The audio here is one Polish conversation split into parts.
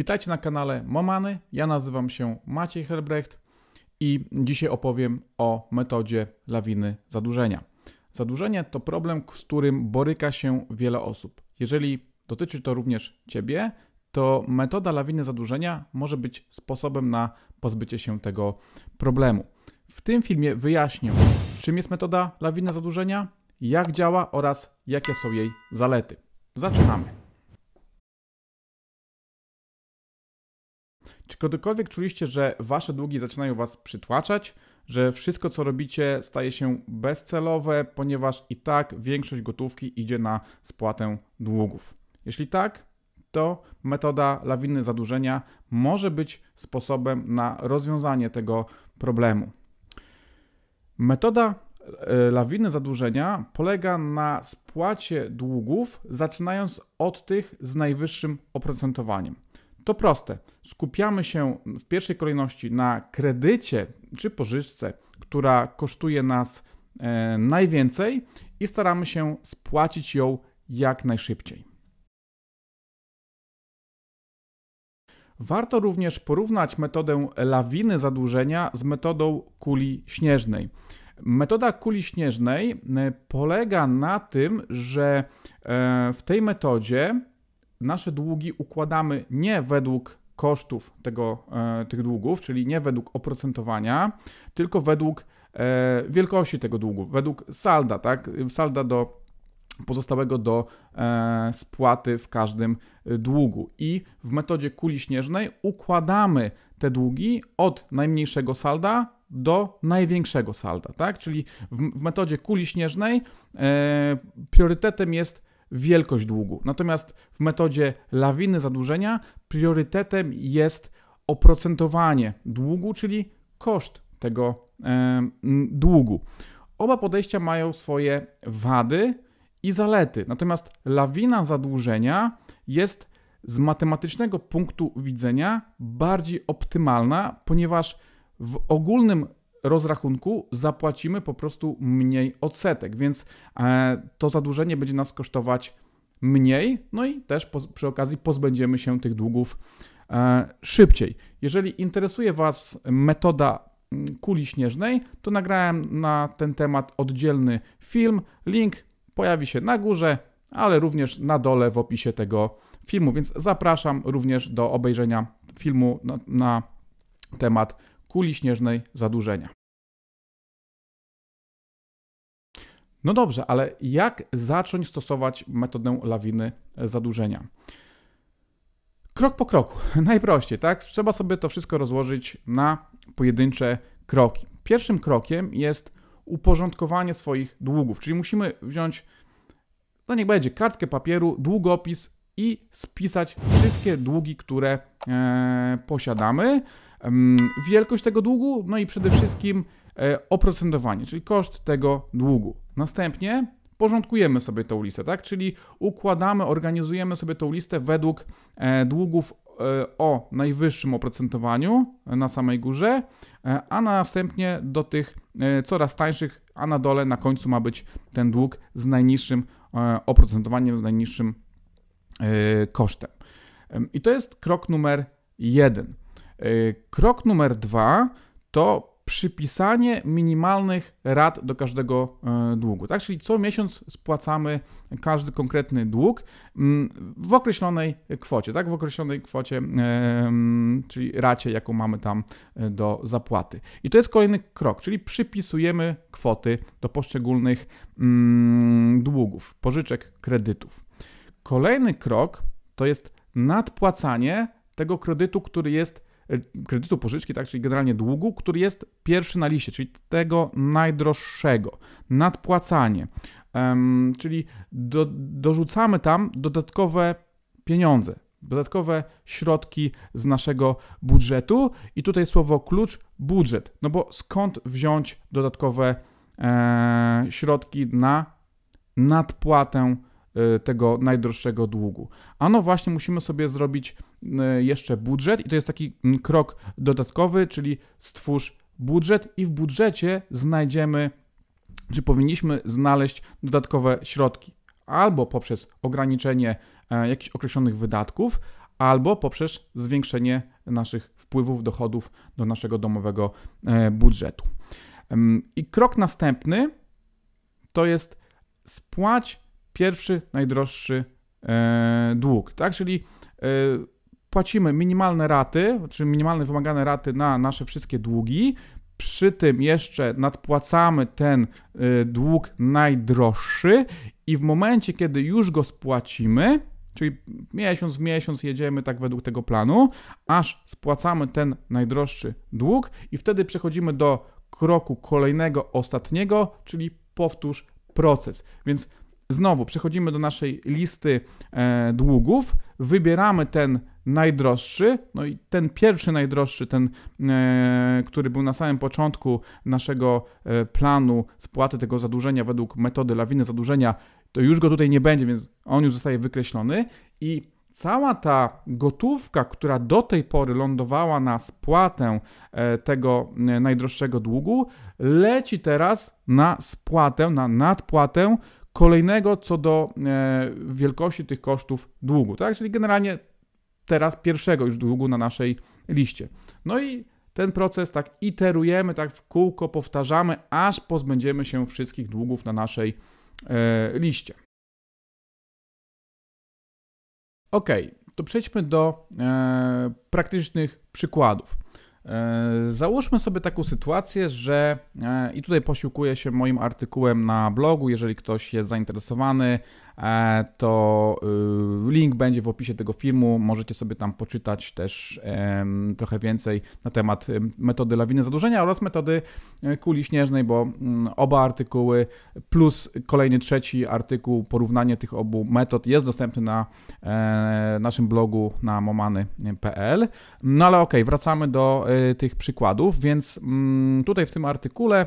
Witajcie na kanale Momany. Ja nazywam się Maciej Helbrecht i dzisiaj opowiem o metodzie lawiny zadłużenia. Zadłużenie to problem, z którym boryka się wiele osób. Jeżeli dotyczy to również Ciebie, to metoda lawiny zadłużenia może być sposobem na pozbycie się tego problemu. W tym filmie wyjaśnię, czym jest metoda lawina zadłużenia, jak działa oraz jakie są jej zalety. Zaczynamy. kiedykolwiek czuliście, że wasze długi zaczynają was przytłaczać, że wszystko co robicie staje się bezcelowe, ponieważ i tak większość gotówki idzie na spłatę długów? Jeśli tak, to metoda lawiny zadłużenia może być sposobem na rozwiązanie tego problemu. Metoda e, lawiny zadłużenia polega na spłacie długów, zaczynając od tych z najwyższym oprocentowaniem. To proste. Skupiamy się w pierwszej kolejności na kredycie czy pożyczce, która kosztuje nas e, najwięcej i staramy się spłacić ją jak najszybciej. Warto również porównać metodę lawiny zadłużenia z metodą kuli śnieżnej. Metoda kuli śnieżnej e, polega na tym, że e, w tej metodzie nasze długi układamy nie według kosztów tego, e, tych długów, czyli nie według oprocentowania, tylko według e, wielkości tego długu, według salda, tak? Salda do pozostałego do e, spłaty w każdym długu. I w metodzie kuli śnieżnej układamy te długi od najmniejszego salda do największego salda, tak? Czyli w, metodzie kuli śnieżnej priorytetem jest wielkość długu. Natomiast w metodzie lawiny zadłużenia priorytetem jest oprocentowanie długu, czyli koszt tego e, długu. Oba podejścia mają swoje wady i zalety. Natomiast lawina zadłużenia jest z matematycznego punktu widzenia bardziej optymalna, ponieważ w ogólnym rozrachunku zapłacimy po prostu mniej odsetek, więc e, to zadłużenie będzie nas kosztować mniej, no i też przy okazji pozbędziemy się tych długów e, szybciej. Jeżeli interesuje Was metoda mm, kuli śnieżnej, to nagrałem na ten temat oddzielny film. Link pojawi się na górze, ale również na dole w opisie tego filmu, więc zapraszam również do obejrzenia filmu na, na temat kuli śnieżnej zadłużenia. No dobrze, ale jak zacząć stosować metodę lawiny zadłużenia? Krok po kroku, najprościej, tak? Trzeba sobie to wszystko rozłożyć na pojedyncze kroki. Pierwszym krokiem jest uporządkowanie swoich długów, czyli musimy wziąć, no niech będzie, kartkę papieru, długopis i spisać wszystkie długi, które e, posiadamy wielkość tego długu, no i przede wszystkim e, oprocentowanie, czyli koszt tego długu. Następnie porządkujemy sobie tą listę, tak? Czyli układamy, organizujemy sobie tą listę według e, długów e, o najwyższym oprocentowaniu na samej górze, a następnie do tych coraz tańszych, a na dole na końcu ma być ten dług z najniższym oprocentowaniem, z najniższym kosztem. I to jest krok numer jeden. Y, krok numer dwa to przypisanie minimalnych rat do każdego y, długu. Tak? Czyli co miesiąc spłacamy każdy konkretny dług mm, w określonej kwocie, tak? w określonej kwocie, y, mm, czyli racie, jaką mamy tam do zapłaty. I to jest kolejny krok, czyli przypisujemy kwoty do poszczególnych mm, długów, pożyczek, kredytów. Kolejny krok to jest nadpłacanie tego kredytu, który jest E, kredytu pożyczki, tak, czyli generalnie długu, który jest pierwszy na liście, czyli tego najdroższego. Nadpłacanie, um, czyli do, dorzucamy tam dodatkowe pieniądze, dodatkowe środki z naszego budżetu i tutaj słowo klucz budżet. No bo skąd wziąć dodatkowe e, środki na nadpłatę e, tego najdroższego długu? Ano właśnie musimy sobie zrobić E, jeszcze budżet i to jest taki mm, krok dodatkowy, czyli stwórz budżet i w budżecie znajdziemy, czy powinniśmy znaleźć dodatkowe środki albo poprzez ograniczenie e, jakichś określonych wydatków, albo poprzez zwiększenie naszych wpływów, dochodów do naszego domowego e, budżetu. I krok następny to jest spłać pierwszy najdroższy dług, tak? Czyli płacimy minimalne raty, czy znaczy minimalne wymagane raty na nasze wszystkie długi. Przy tym jeszcze nadpłacamy ten y, dług najdroższy, i w momencie, kiedy już go spłacimy, czyli miesiąc w miesiąc jedziemy tak według tego planu, aż spłacamy ten najdroższy dług, i wtedy przechodzimy do kroku kolejnego, ostatniego, czyli powtórz proces. Więc Znowu przechodzimy do naszej listy e, długów, wybieramy ten najdroższy, no i ten pierwszy najdroższy, ten, e, który był na samym początku naszego e, planu spłaty tego zadłużenia według metody lawiny zadłużenia, to już go tutaj nie będzie, więc on już zostaje wykreślony i cała ta gotówka, która do tej pory lądowała na spłatę e, tego e, najdroższego długu, leci teraz na spłatę, na nadpłatę kolejnego co do e, wielkości tych kosztów długu, tak? Czyli generalnie teraz pierwszego już długu na naszej liście. No i ten proces tak iterujemy, tak w kółko powtarzamy, aż pozbędziemy się wszystkich długów na naszej e, liście. Ok, to przejdźmy do e, praktycznych przykładów. E, załóżmy sobie taką sytuację, że e, i tutaj posiłkuję się moim artykułem na blogu, jeżeli ktoś jest zainteresowany, E, to y, link będzie w opisie tego filmu. Możecie sobie tam poczytać też trochę więcej na temat metody lawiny zadłużenia oraz metody e, kuli śnieżnej, bo mm, oba artykuły plus kolejny trzeci artykuł, porównanie tych obu metod jest dostępny na e, naszym blogu na momany.pl. No ale okej, okay, wracamy do tych przykładów, więc mm, tutaj w tym artykule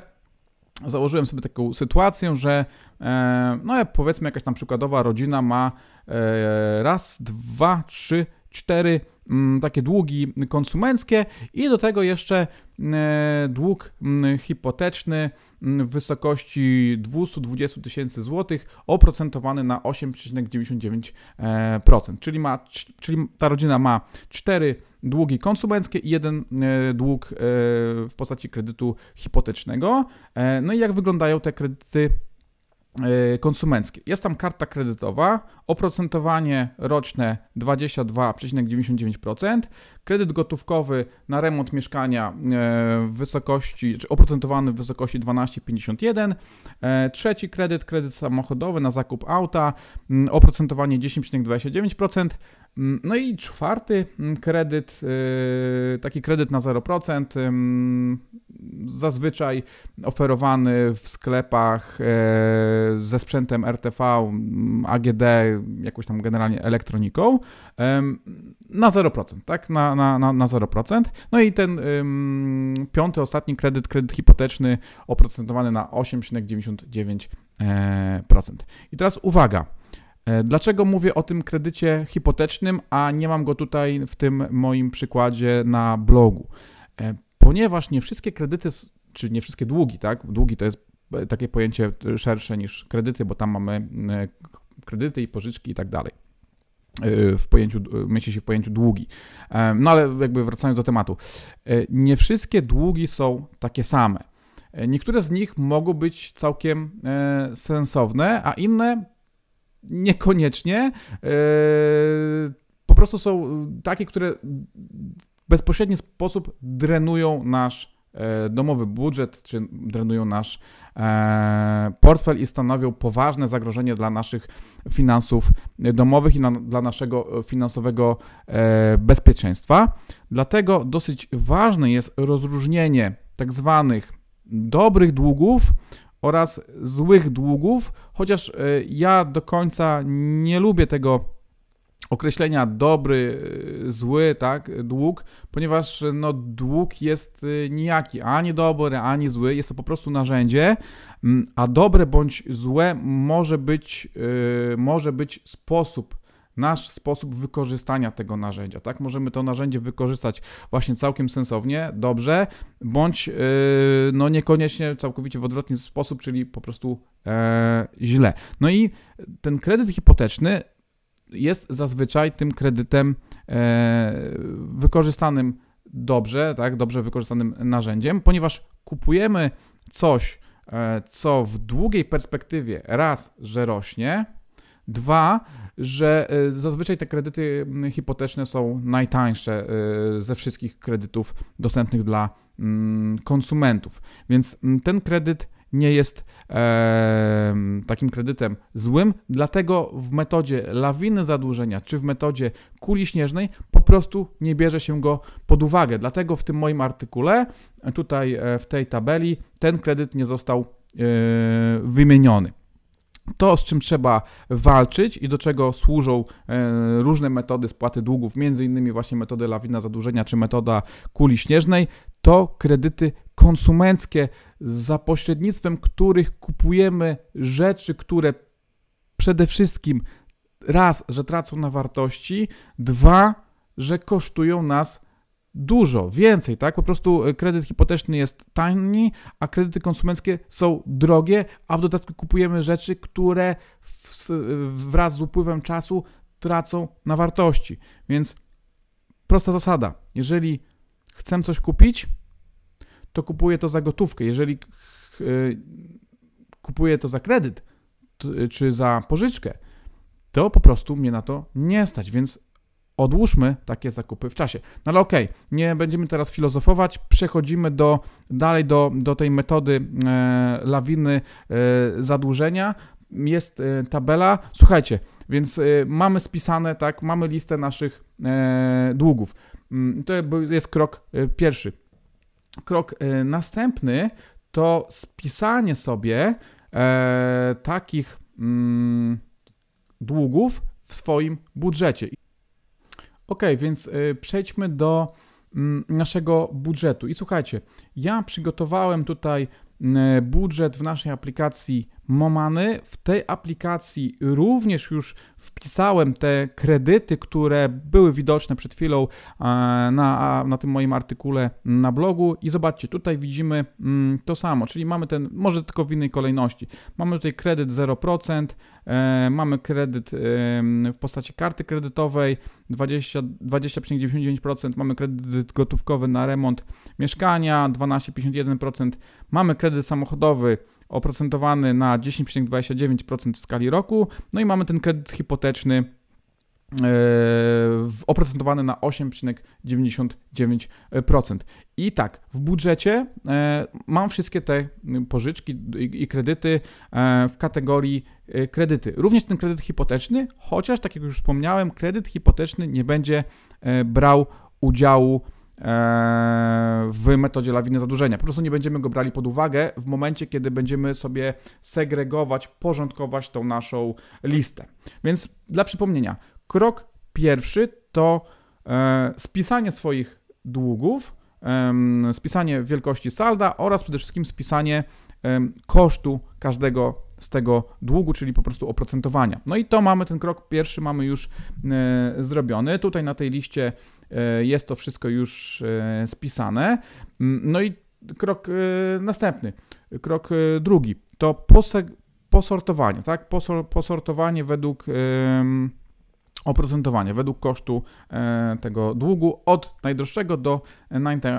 założyłem sobie taką sytuację, że e, no powiedzmy jakaś tam przykładowa rodzina ma e, raz, dwa, trzy, cztery Mm, takie długi konsumenckie i do tego jeszcze e, dług mm, hipoteczny mm, w wysokości 220 tysięcy złotych oprocentowany na 8,99%. E, czyli, ma, czyli ta rodzina ma 4 długi konsumenckie i jeden e, dług w postaci kredytu hipotecznego. No i jak wyglądają te kredyty Y, konsumenckie. Jest tam karta kredytowa, oprocentowanie roczne 22,99%, kredyt gotówkowy na remont mieszkania y, w wysokości, czy oprocentowany w wysokości 12,51, y, trzeci kredyt, kredyt samochodowy na zakup auta, oprocentowanie 10,29%, Mm, no i czwarty mm, kredyt, yy, taki kredyt na 0%, zazwyczaj oferowany w sklepach yy, ze sprzętem RTV, mm, AGD, jakąś tam generalnie elektroniką, na 0%, tak? Na, na, na, na 0%. No i ten piąty, ostatni kredyt, kredyt hipoteczny oprocentowany na 8,99%. E, I teraz uwaga. E, dlaczego mówię o tym kredycie hipotecznym, a nie mam go tutaj w tym moim przykładzie na blogu? E, ponieważ nie wszystkie kredyty, czy nie wszystkie długi, tak? Długi to jest e, takie pojęcie szersze niż kredyty, bo tam mamy kredyty i pożyczki i tak dalej. W pojęciu, myśli się w pojęciu długi. No ale jakby wracając do tematu. Nie wszystkie długi są takie same. Niektóre z nich mogą być całkiem sensowne, a inne Niekoniecznie. E, po prostu są e, takie, które w bezpośredni sposób drenują nasz e, domowy budżet, czy drenują nasz portfel i stanowią poważne zagrożenie dla naszych finansów domowych i na, dla naszego finansowego bezpieczeństwa. Dlatego dosyć ważne jest rozróżnienie tak zwanych dobrych długów oraz złych długów, chociaż e, ja do końca nie lubię tego określenia dobry, e, zły, tak, dług, ponieważ e, no, dług jest nijaki, ani dobry, ani zły, jest to po prostu narzędzie, mm, a dobre bądź złe może być, może być sposób nasz sposób wykorzystania tego narzędzia, tak? Możemy to narzędzie wykorzystać właśnie całkiem sensownie, dobrze, bądź yy, no niekoniecznie całkowicie w odwrotny sposób, czyli po prostu yy, źle. No i ten kredyt hipoteczny jest zazwyczaj tym kredytem yy, wykorzystanym dobrze, tak? Dobrze wykorzystanym narzędziem, ponieważ kupujemy coś, e, co w długiej perspektywie raz, że rośnie, Dwa, że e, zazwyczaj te kredyty mm, hipoteczne są najtańsze e, ze wszystkich kredytów dostępnych dla mm, konsumentów. Więc mm, ten kredyt nie jest e, takim kredytem złym, dlatego w metodzie lawiny zadłużenia czy w metodzie kuli śnieżnej po prostu nie bierze się go pod uwagę. Dlatego w tym moim artykule, e, tutaj w tej tabeli, ten kredyt nie został e, wymieniony to, z czym trzeba walczyć i do czego służą e, różne metody spłaty długów, między innymi właśnie metoda lawina zadłużenia czy metoda kuli śnieżnej, to kredyty konsumenckie, za pośrednictwem których kupujemy rzeczy, które przede wszystkim raz, że tracą na wartości, dwa, że kosztują nas dużo więcej, tak? Po prostu e, kredyt hipoteczny jest tani, a kredyty konsumenckie są drogie, a w dodatku kupujemy rzeczy, które w, e, wraz z upływem czasu tracą na wartości. Więc prosta zasada. Jeżeli chcę coś kupić, to kupuję to za gotówkę. Jeżeli e, kupuję to za kredyt czy za pożyczkę, to po prostu mnie na to nie stać. Więc odłóżmy takie zakupy w czasie. No ale okej, okay, nie będziemy teraz filozofować, przechodzimy do, dalej do, do tej metody e, lawiny e, zadłużenia. Jest e, tabela, słuchajcie, więc e, mamy spisane, tak, mamy listę naszych e, długów. Mm, to jest krok e, pierwszy. Krok następny to spisanie sobie takich mm, długów w swoim budżecie. Ok, więc y, przejdźmy do mm, naszego budżetu. I słuchajcie, ja przygotowałem tutaj mm, budżet w naszej aplikacji Momany. W tej aplikacji również już wpisałem te kredyty, które były widoczne przed chwilą e, na, na tym moim artykule na blogu i zobaczcie, tutaj widzimy mm, to samo, czyli mamy ten, może tylko w innej kolejności. Mamy tutaj kredyt 0%, e, mamy kredyt e, w postaci karty kredytowej 20,99%, mamy kredyt gotówkowy na remont mieszkania 12,51%, mamy kredyt samochodowy oprocentowany na 10,29% w skali roku. No i mamy ten kredyt hipoteczny e, oprocentowany na 8,99%. I tak, w budżecie e, mam wszystkie te pożyczki i kredyty e, w kategorii kredyty. Również ten kredyt hipoteczny, chociaż tak jak już wspomniałem, kredyt hipoteczny nie będzie brał udziału Eee, w metodzie lawiny zadłużenia. Po prostu nie będziemy go brali pod uwagę w momencie, kiedy będziemy sobie segregować, porządkować tą naszą listę. Więc dla przypomnienia, krok pierwszy to e, spisanie swoich długów, spisanie wielkości salda oraz przede wszystkim spisanie kosztu każdego z tego długu, czyli po prostu oprocentowania. No i to mamy ten krok pierwszy, mamy już e, zrobiony. Tutaj na tej liście E, jest to wszystko już e, spisane. Mm, no i krok e, następny, krok drugi, to posortowanie, tak? posortowanie według oprocentowania, według kosztu tego długu od najdroższego do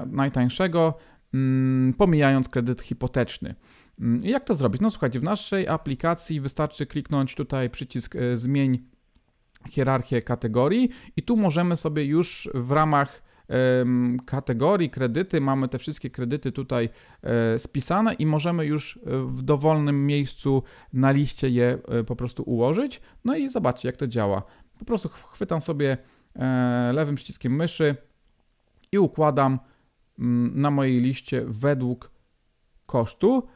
najtańszego, mm, pomijając kredyt hipoteczny. Mm, jak to zrobić? No słuchajcie, w naszej aplikacji wystarczy kliknąć tutaj przycisk zmień hierarchię kategorii i tu możemy sobie już w ramach kategorii kredyty, mamy te wszystkie kredyty tutaj e, spisane i możemy już e, w dowolnym miejscu na liście je e, po prostu ułożyć. No i zobaczcie, jak to działa. Po prostu chwytam sobie lewym przyciskiem myszy i układam mm, na mojej liście według kosztu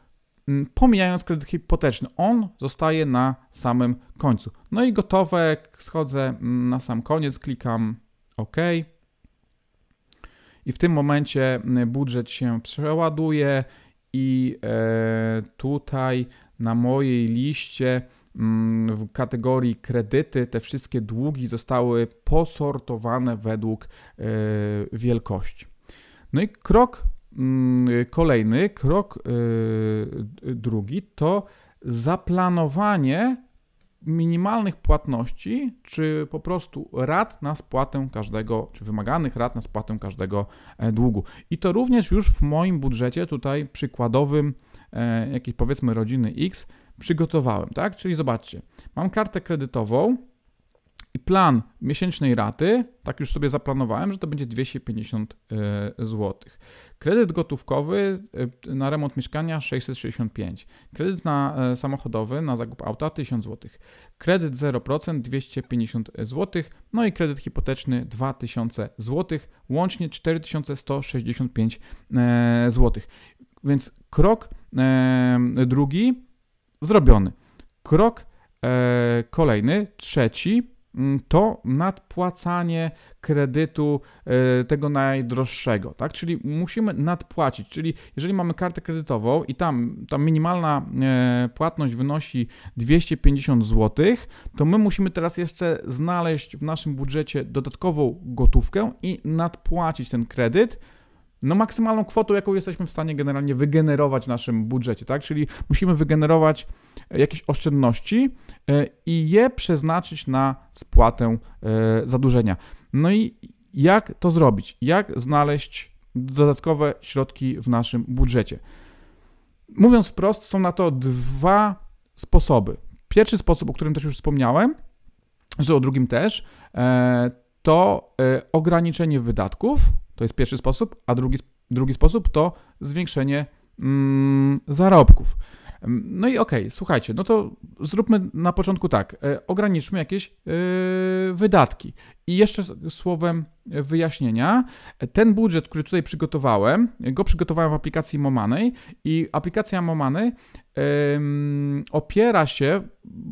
pomijając kredyt hipoteczny. On zostaje na samym końcu. No i gotowe, schodzę na sam koniec, klikam OK. I w tym momencie budżet się przeładuje i e, tutaj na mojej liście w kategorii kredyty te wszystkie długi zostały posortowane według e, wielkości. No i krok Mm, y, kolejny krok y, drugi to zaplanowanie minimalnych płatności, czy po prostu rat na spłatę każdego, czy wymaganych rat na spłatę każdego e, długu. I to również już w moim budżecie tutaj przykładowym, e, jakiejś powiedzmy rodziny X, przygotowałem, tak? Czyli zobaczcie, mam kartę kredytową i plan miesięcznej raty, tak już sobie zaplanowałem, że to będzie 250 e, zł. Kredyt gotówkowy y, na remont mieszkania 665. Kredyt na e, samochodowy na zakup auta 1000 zł. Kredyt 0% 250 zł. No i kredyt hipoteczny 2000 zł. Łącznie 4165 e, zł. Więc krok e, drugi zrobiony. Krok kolejny, trzeci Mm, to nadpłacanie kredytu y, tego najdroższego, tak? Czyli musimy nadpłacić, czyli jeżeli mamy kartę kredytową i tam ta minimalna e, płatność wynosi 250 zł, to my musimy teraz jeszcze znaleźć w naszym budżecie dodatkową gotówkę i nadpłacić ten kredyt no maksymalną kwotą, jaką jesteśmy w stanie generalnie wygenerować w naszym budżecie, tak? Czyli musimy wygenerować e, jakieś oszczędności e, i je przeznaczyć na spłatę e, zadłużenia. No i jak to zrobić? Jak znaleźć dodatkowe środki w naszym budżecie? Mówiąc wprost, są na to dwa sposoby. Pierwszy sposób, o którym też już wspomniałem, że o drugim też, to ograniczenie wydatków to jest pierwszy sposób, a drugi, drugi sposób to zwiększenie mm, zarobków. No i okej, okay, słuchajcie, no to zróbmy na początku tak, e, ograniczmy jakieś e, wydatki. I jeszcze słowem e, wyjaśnienia, ten budżet, który tutaj przygotowałem, go przygotowałem w aplikacji Momanej i aplikacja Momany e, opiera się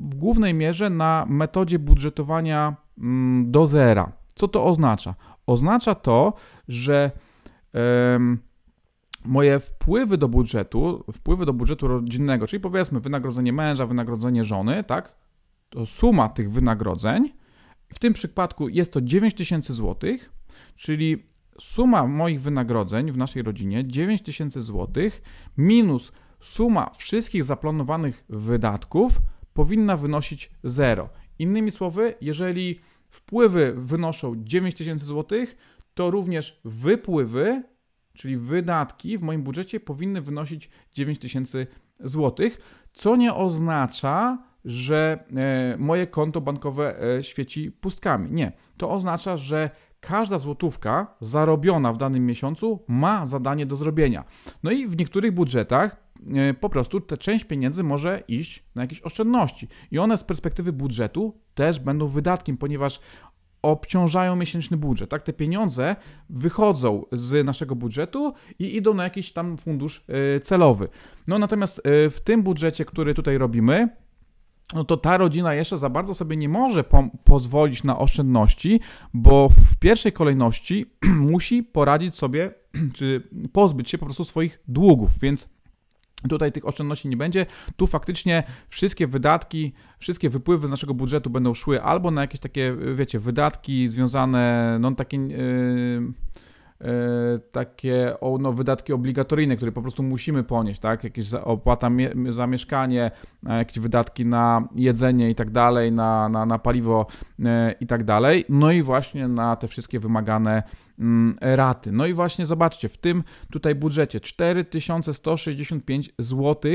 w głównej mierze na metodzie budżetowania m, mm, do zera. Co to oznacza? Oznacza to, że moje wpływy do budżetu, wpływy do budżetu rodzinnego, czyli powiedzmy wynagrodzenie męża, wynagrodzenie żony, tak? To suma tych wynagrodzeń, w tym przypadku jest to 9000 zł, czyli suma moich wynagrodzeń w naszej rodzinie 9000 zł minus suma wszystkich zaplanowanych wydatków powinna wynosić 0. Innymi słowy, jeżeli wpływy wynoszą 9000 zł, to również wypływy, czyli wydatki w moim budżecie powinny wynosić 9000 zł, co nie oznacza, że e, moje konto bankowe e, świeci pustkami. Nie, to oznacza, że każda złotówka zarobiona w danym miesiącu ma zadanie do zrobienia. No i w niektórych budżetach E, po prostu ta część pieniędzy może iść na jakieś oszczędności. I one z perspektywy budżetu też będą wydatkiem, ponieważ obciążają miesięczny budżet. Tak, te pieniądze wychodzą z naszego budżetu i idą na jakiś tam fundusz e, celowy. No natomiast e, w tym budżecie, który tutaj robimy, no to ta rodzina jeszcze za bardzo sobie nie może po pozwolić na oszczędności, bo w pierwszej kolejności musi poradzić sobie, czy pozbyć się po prostu swoich długów, więc Tutaj tych oszczędności nie będzie. Tu faktycznie wszystkie wydatki, wszystkie wypływy z naszego budżetu będą szły albo na jakieś takie, wiecie, wydatki związane, no takie. Yy E, takie no, wydatki obligatoryjne, które po prostu musimy ponieść, tak? Jakieś opłata za mieszkanie, e, jakieś wydatki na jedzenie i tak dalej, na, na, na paliwo e, i tak dalej. No i właśnie na te wszystkie wymagane mm, raty. No i właśnie zobaczcie, w tym tutaj budżecie 4165 zł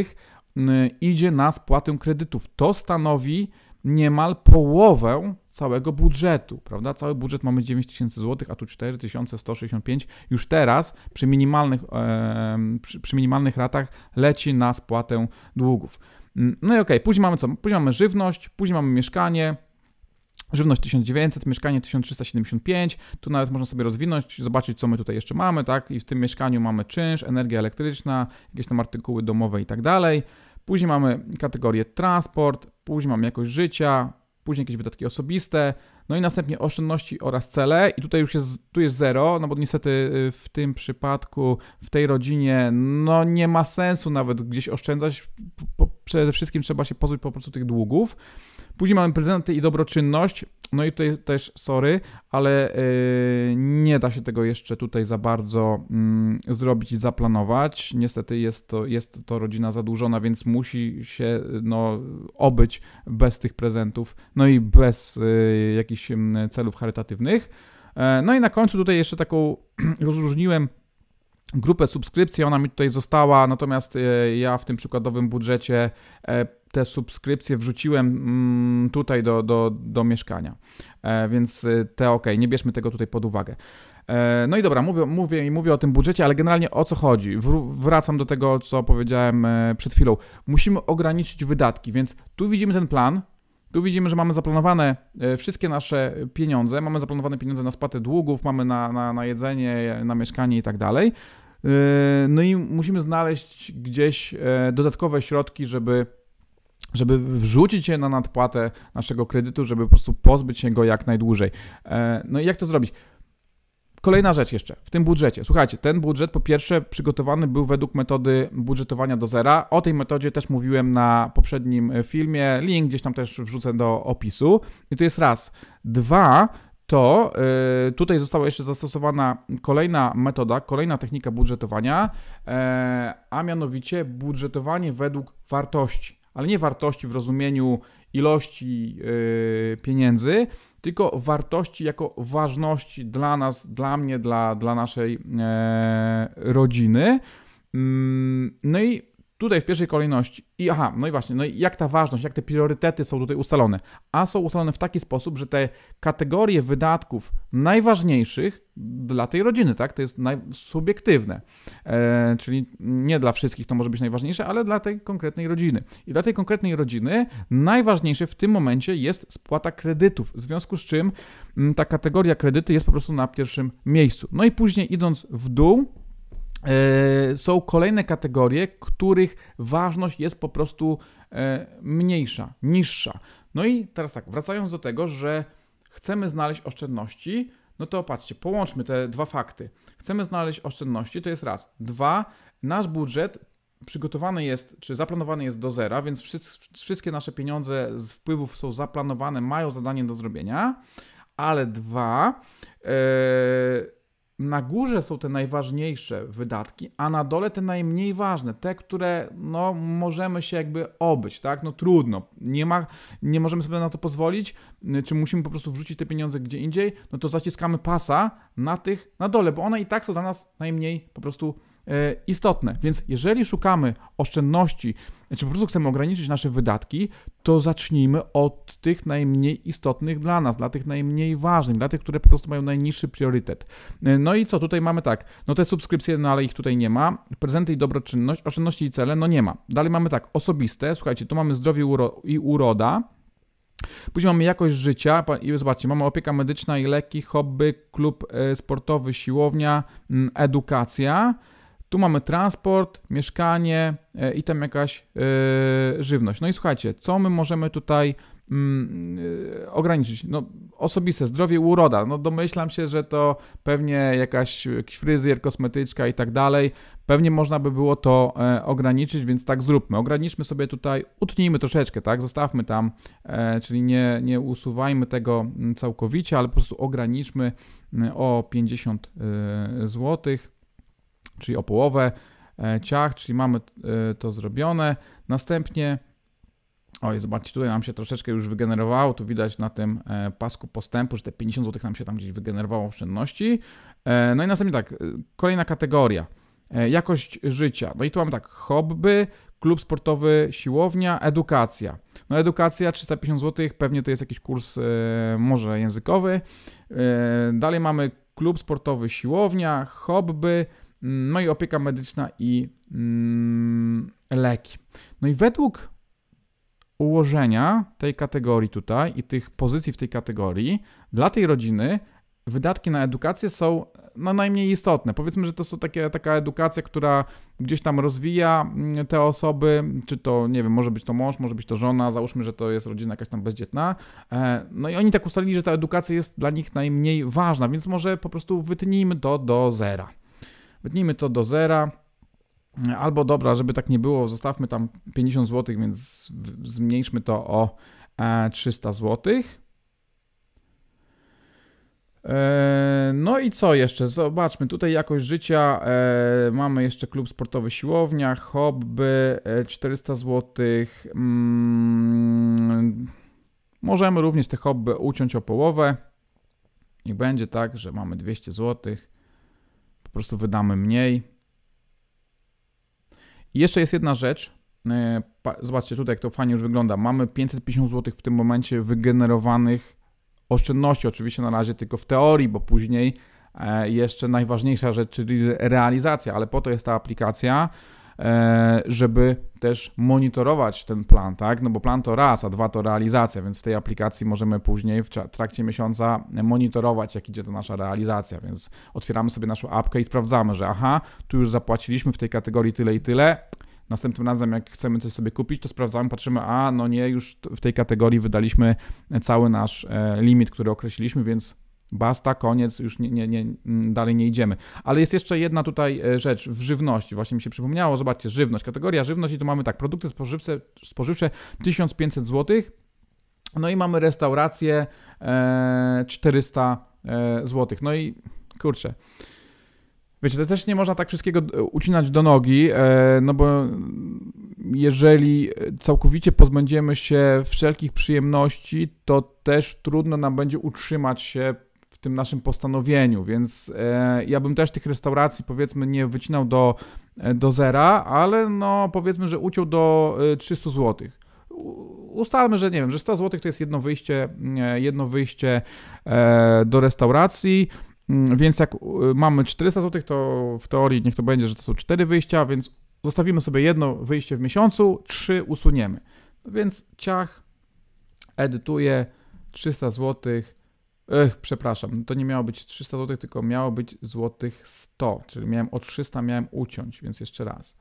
mm, idzie na spłatę kredytów. To stanowi niemal połowę całego budżetu, prawda? Cały budżet mamy 9000 zł, a tu 4165 już teraz przy minimalnych, e, przy, przy, minimalnych ratach leci na spłatę długów. Mm, no i okej, okay, później mamy co? Później mamy żywność, później mamy mieszkanie, Żywność 1900, mieszkanie 1375. Tu nawet można sobie rozwinąć, zobaczyć, co my tutaj jeszcze mamy, tak? I w tym mieszkaniu mamy czynsz, energia elektryczna, jakieś tam artykuły domowe i tak dalej. Później mamy kategorię transport, później mamy jakość życia, później jakieś wydatki osobiste, no i następnie oszczędności oraz cele. I tutaj już jest, tu jest zero, no bo niestety y, w tym przypadku, w tej rodzinie, no nie ma sensu nawet gdzieś oszczędzać. Po, przede wszystkim trzeba się pozbyć po prostu tych długów. Później mamy prezenty i dobroczynność. No i tutaj też sorry, ale y, nie da się tego jeszcze tutaj za bardzo mm, zrobić i zaplanować. Niestety jest to, jest to rodzina zadłużona, więc musi się y, no, obyć bez tych prezentów, no i bez y, jakichś mm, celów charytatywnych. E, no i na końcu tutaj jeszcze taką rozróżniłem grupę subskrypcji, ona mi tutaj została, natomiast ja w tym przykładowym budżecie e, te subskrypcje wrzuciłem mm, tutaj do, do, do mieszkania. E, więc y, te ok, nie bierzmy tego tutaj pod uwagę. E, no i dobra, mówię, mówię i mówię o tym budżecie, ale generalnie o co chodzi? Wracam do tego, co powiedziałem e, przed chwilą. Musimy ograniczyć wydatki, więc tu widzimy ten plan. Tu widzimy, że mamy zaplanowane wszystkie nasze pieniądze. Mamy zaplanowane pieniądze na spłatę długów, mamy na, na, na jedzenie, na mieszkanie i tak dalej. No i musimy znaleźć gdzieś dodatkowe środki, żeby żeby wrzucić je na nadpłatę naszego kredytu, żeby po prostu pozbyć się go jak najdłużej. E, no i jak to zrobić? Kolejna rzecz jeszcze w tym budżecie. Słuchajcie, ten budżet po pierwsze przygotowany był według metody budżetowania do zera. O tej metodzie też mówiłem na poprzednim e, filmie. Link gdzieś tam też wrzucę do opisu. I to jest raz. Dwa, to e, tutaj została jeszcze zastosowana kolejna metoda, kolejna technika budżetowania, a mianowicie budżetowanie według wartości ale nie wartości w rozumieniu ilości yy, pieniędzy, tylko wartości jako ważności dla nas, dla mnie, dla, dla naszej yy, rodziny. Yy, no i tutaj w pierwszej kolejności, i aha, no i właśnie, no i jak ta ważność, jak te priorytety są tutaj ustalone? A są ustalone w taki sposób, że te kategorie wydatków najważniejszych dla tej rodziny, tak, to jest naj, subiektywne, e, czyli nie dla wszystkich to może być najważniejsze, ale dla tej konkretnej rodziny. I dla tej konkretnej rodziny najważniejsze w tym momencie jest spłata kredytów, w związku z czym mm, ta kategoria kredyty jest po prostu na pierwszym miejscu. No i później idąc w dół, E, są kolejne kategorie, których ważność jest po prostu e, mniejsza, niższa. No i teraz tak, wracając do tego, że chcemy znaleźć oszczędności, no to patrzcie, połączmy te dwa fakty. Chcemy znaleźć oszczędności, to jest raz. Dwa, nasz budżet przygotowany jest, czy zaplanowany jest do zera, więc wszystkie nasze pieniądze z wpływów są zaplanowane, mają zadanie do zrobienia, ale dwa, yy, na górze są te najważniejsze wydatki, a na dole te najmniej ważne, te, które no, możemy się jakby obyć, tak? No trudno, nie, ma, nie możemy sobie na to pozwolić, y, czy musimy po prostu wrzucić te pieniądze gdzie indziej, no to zaciskamy pasa na tych na dole, bo one i tak są dla nas najmniej po prostu E, istotne. Więc jeżeli szukamy oszczędności, czy po prostu chcemy ograniczyć nasze wydatki, to zacznijmy od tych najmniej istotnych dla nas, dla tych najmniej ważnych, dla tych, które po prostu mają najniższy priorytet. E, no i co tutaj mamy tak? No te subskrypcje, no ale ich tutaj nie ma. Prezenty i dobroczynność, oszczędności i cele, no nie ma. Dalej mamy tak, osobiste, słuchajcie, tu mamy zdrowie i uroda. Później mamy jakość życia i zobaczcie, mamy opieka medyczna i leki, hobby, klub e, sportowy, siłownia, mm, edukacja. Tu mamy transport, mieszkanie e, i tam jakaś e, żywność. No i słuchajcie, co my możemy tutaj mm, e, ograniczyć. No, osobiste, zdrowie uroda. No, domyślam się, że to pewnie jakaś, jakiś fryzjer, kosmetyczka i tak dalej. Pewnie można by było to e, ograniczyć, więc tak zróbmy. Ograniczmy sobie tutaj, utnijmy troszeczkę, tak? Zostawmy tam, e, czyli nie, nie usuwajmy tego mm, całkowicie, ale po prostu ograniczmy mm, o 50 e, złotych czyli o połowę, e, ciach, czyli mamy e, to zrobione. Następnie, oj, zobaczcie, tutaj nam się troszeczkę już wygenerowało, tu widać na tym e, pasku postępu, że te 50 zł nam się tam gdzieś wygenerowało oszczędności. No i następnie tak, kolejna kategoria, jakość życia. No i tu mamy tak, hobby, klub sportowy, siłownia, edukacja. No edukacja 350 zł, pewnie to jest jakiś kurs może językowy. dalej mamy klub sportowy, siłownia, hobby, no i opieka medyczna i mm, leki. No i według ułożenia tej kategorii tutaj i tych pozycji w tej kategorii, dla tej rodziny wydatki na edukację są no, najmniej istotne. Powiedzmy, że to są takie, taka edukacja, która gdzieś tam rozwija mm, te osoby, czy to, nie wiem, może być to mąż, może być to żona, załóżmy, że to jest rodzina jakaś tam bezdzietna. E, no i oni tak ustalili, że ta edukacja jest dla nich najmniej ważna, więc może po prostu wytnijmy to do zera. Wytnijmy to do zera. Albo dobra, żeby tak nie było, zostawmy tam 50 zł, więc zmniejszmy to o 300 e, zł. E, no i co jeszcze? Zobaczmy, tutaj jakość życia. E, mamy jeszcze klub sportowy siłownia, hobby 400 zł. Mm, możemy również te hobby uciąć o połowę. I będzie tak, że mamy 200 złotych po prostu wydamy mniej. I jeszcze jest jedna rzecz. E, zobaczcie tutaj, jak to fajnie już wygląda. Mamy 550 zł w tym momencie wygenerowanych oszczędności. Oczywiście na razie tylko w teorii, bo później e, jeszcze najważniejsza rzecz, czyli realizacja, ale po to jest ta aplikacja, E, żeby też monitorować ten plan, tak? No bo plan to raz, a dwa to realizacja, więc w tej aplikacji możemy później w trakcie miesiąca monitorować, jak idzie ta nasza realizacja, więc otwieramy sobie naszą apkę i sprawdzamy, że aha, tu już zapłaciliśmy w tej kategorii tyle i tyle, Następnym razem, jak chcemy coś sobie kupić, to sprawdzamy, patrzymy, a no nie, już w tej kategorii wydaliśmy cały nasz e, limit, który określiliśmy, więc Basta, koniec, już nie, nie, nie, mm, dalej nie idziemy. Ale jest jeszcze jedna tutaj e, rzecz w żywności. Właśnie mi się przypomniało, zobaczcie, żywność, kategoria żywność i tu mamy tak, produkty spożywcze, spożywcze 1500 zł, no i mamy restaurację 400 e, e, zł. No i kurczę. Wiecie, to też nie można tak wszystkiego ucinać do nogi, no bo jeżeli całkowicie pozbędziemy się wszelkich przyjemności, to też trudno nam będzie utrzymać się w tym naszym postanowieniu, więc e, ja bym też tych restauracji powiedzmy nie wycinał do, e, do zera, ale no powiedzmy, że uciął do 300 e, zł. Ustalmy, że nie wiem, że 100 zł to jest jedno wyjście, e, jedno wyjście e, do restauracji. Mm, więc jak mamy 400 zł, to w teorii niech to będzie, że to są 4 wyjścia, więc zostawimy sobie jedno wyjście w miesiącu, 3 usuniemy. Więc ciach, edytuję 300 zł Ech, przepraszam, to nie miało być 300 zł, tylko miało być złotych 100, czyli miałem o 300 miałem uciąć, więc jeszcze raz.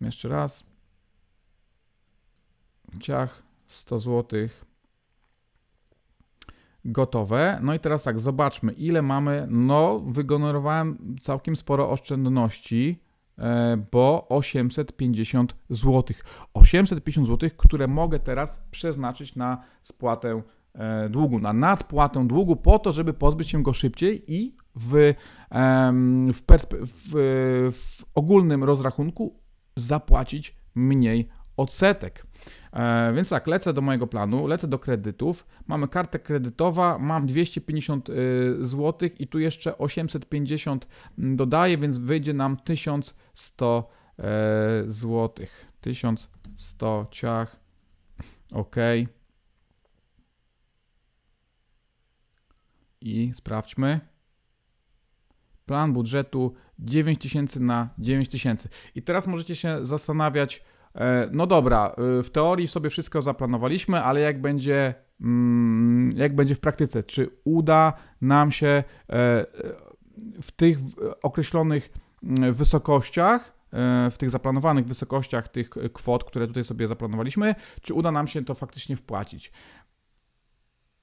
Jeszcze raz. Ciach, 100 złotych. Gotowe. No i teraz tak, zobaczmy, ile mamy. No, wygenerowałem całkiem sporo oszczędności e, bo 850 zł. 850 zł, które mogę teraz przeznaczyć na spłatę E, długu, na nadpłatę długu, po to, żeby pozbyć się go szybciej i w, w, w, w ogólnym rozrachunku zapłacić mniej odsetek. E, więc tak, lecę do mojego planu, lecę do kredytów. Mamy kartę kredytową, mam 250 y, zł i tu jeszcze 850 dodaję, więc wyjdzie nam 1100 zł. 1100 ciach. OK. i sprawdźmy. Plan budżetu 9000 na 9000. I teraz możecie się zastanawiać, e, no dobra, e, w teorii sobie wszystko zaplanowaliśmy, ale jak będzie, mm, jak będzie w praktyce? Czy uda nam się e, w tych określonych mm, wysokościach, w tych zaplanowanych wysokościach tych kwot, które tutaj sobie zaplanowaliśmy, czy uda nam się to faktycznie wpłacić?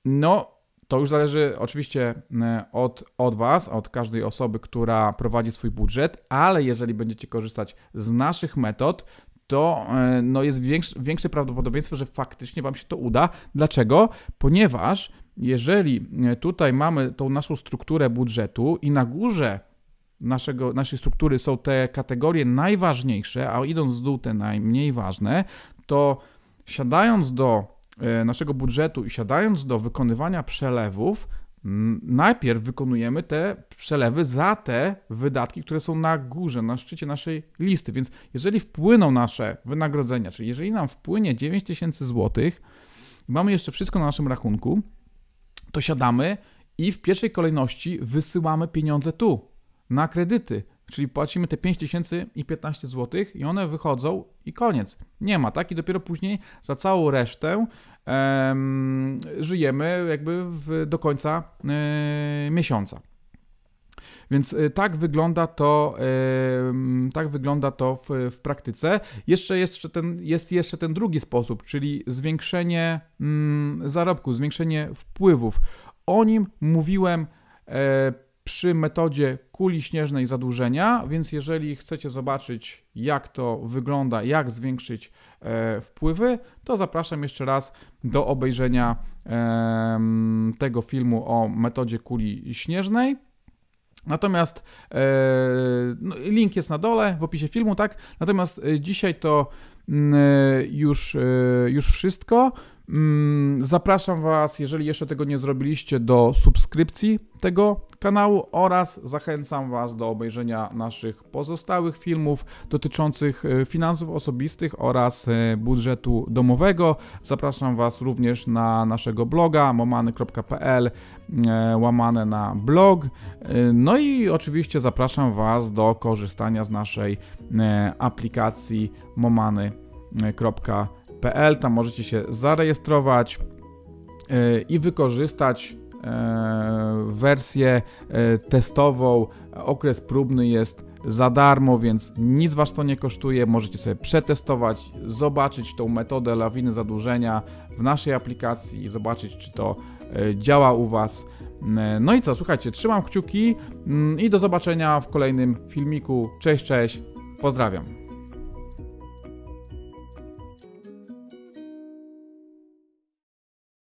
No, to już zależy oczywiście e, od, od Was, od każdej osoby, która prowadzi swój budżet, ale jeżeli będziecie korzystać z naszych metod, to e, no, jest większe, większe prawdopodobieństwo, że faktycznie Wam się to uda. Dlaczego? Ponieważ jeżeli e, tutaj mamy tą naszą strukturę budżetu i na górze naszego, naszej struktury są te kategorie najważniejsze, a idąc z dół te najmniej ważne, to siadając do E, naszego budżetu i siadając do wykonywania przelewów, najpierw wykonujemy te przelewy za te wydatki, które są na górze, na szczycie naszej listy. Więc jeżeli wpłyną nasze wynagrodzenia, czyli jeżeli nam wpłynie 9000 zł, mamy jeszcze wszystko na naszym rachunku, to siadamy i w pierwszej kolejności wysyłamy pieniądze tu, na kredyty, Czyli płacimy te 5 i 15 zł i one wychodzą i koniec. Nie ma, tak? I dopiero później za całą resztę em, żyjemy jakby w, do końca e, miesiąca. Więc e, tak wygląda to, tak wygląda to w, w praktyce. Jeszcze, jeszcze ten, jest jeszcze ten drugi sposób, czyli zwiększenie mm, zarobku, zwiększenie wpływów. O nim mówiłem e, przy metodzie kuli śnieżnej zadłużenia, więc jeżeli chcecie zobaczyć, jak to wygląda, jak zwiększyć e, wpływy, to zapraszam jeszcze raz do obejrzenia e, tego filmu o metodzie kuli śnieżnej. Natomiast e, no, link jest na dole w opisie filmu, tak? Natomiast e, dzisiaj to e, już, e, już wszystko. Zapraszam Was, jeżeli jeszcze tego nie zrobiliście, do subskrypcji tego kanału oraz zachęcam Was do obejrzenia naszych pozostałych filmów dotyczących e, finansów osobistych oraz e, budżetu domowego. Zapraszam Was również na naszego bloga momany.pl e, łamane na blog. No i oczywiście zapraszam Was do korzystania z naszej aplikacji momany.pl. Tam możecie się zarejestrować i wykorzystać E, wersję e, testową. Okres próbny jest za darmo, więc nic Was to nie kosztuje. Możecie sobie przetestować, zobaczyć tą metodę lawiny zadłużenia w naszej aplikacji i zobaczyć, czy to e, działa u Was. No i co, słuchajcie, trzymam kciuki mm, i do zobaczenia w kolejnym filmiku. Cześć, cześć, pozdrawiam.